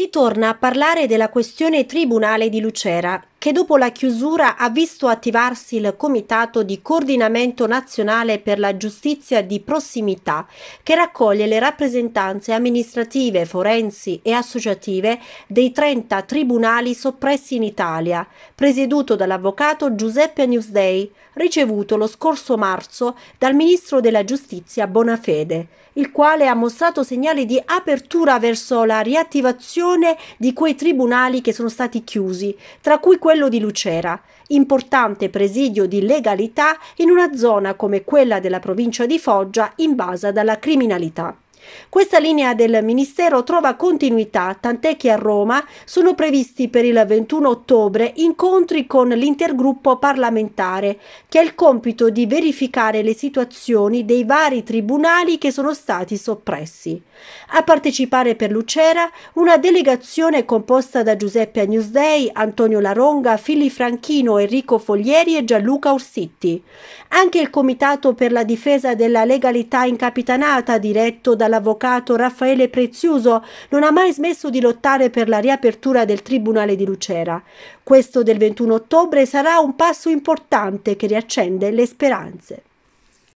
si torna a parlare della questione tribunale di Lucera, che dopo la chiusura ha visto attivarsi il Comitato di Coordinamento Nazionale per la Giustizia di Prossimità, che raccoglie le rappresentanze amministrative, forensi e associative dei 30 tribunali soppressi in Italia, presieduto dall'avvocato Giuseppe Newsday, ricevuto lo scorso marzo dal ministro della Giustizia Bonafede, il quale ha mostrato segnali di apertura verso la riattivazione di quei tribunali che sono stati chiusi, tra cui quello di Lucera, importante presidio di legalità in una zona come quella della provincia di Foggia invasa dalla criminalità. Questa linea del Ministero trova continuità, tant'è che a Roma sono previsti per il 21 ottobre incontri con l'intergruppo parlamentare, che ha il compito di verificare le situazioni dei vari tribunali che sono stati soppressi. A partecipare per Lucera una delegazione composta da Giuseppe Agnusdei, Antonio Laronga, Fili Franchino, Enrico Foglieri e Gianluca Orsitti. Anche il Comitato per la difesa della legalità incapitanata, diretto da dall'avvocato Raffaele Prezioso, non ha mai smesso di lottare per la riapertura del Tribunale di Lucera. Questo del 21 ottobre sarà un passo importante che riaccende le speranze.